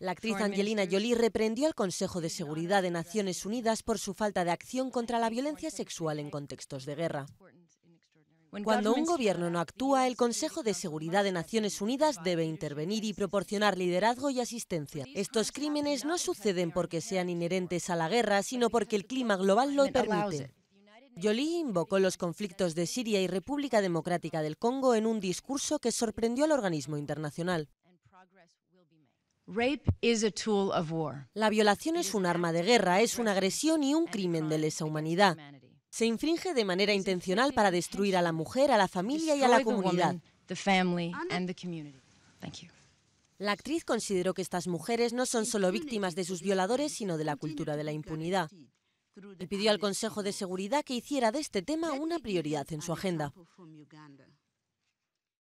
La actriz Angelina Jolie reprendió al Consejo de Seguridad de Naciones Unidas por su falta de acción contra la violencia sexual en contextos de guerra. Cuando un gobierno no actúa, el Consejo de Seguridad de Naciones Unidas debe intervenir y proporcionar liderazgo y asistencia. Estos crímenes no suceden porque sean inherentes a la guerra, sino porque el clima global lo permite. Jolie invocó los conflictos de Siria y República Democrática del Congo en un discurso que sorprendió al organismo internacional. La violación es un arma de guerra, es una agresión y un crimen de lesa humanidad. Se infringe de manera intencional para destruir a la mujer, a la familia y a la comunidad. La actriz consideró que estas mujeres no son solo víctimas de sus violadores, sino de la cultura de la impunidad. Y pidió al Consejo de Seguridad que hiciera de este tema una prioridad en su agenda.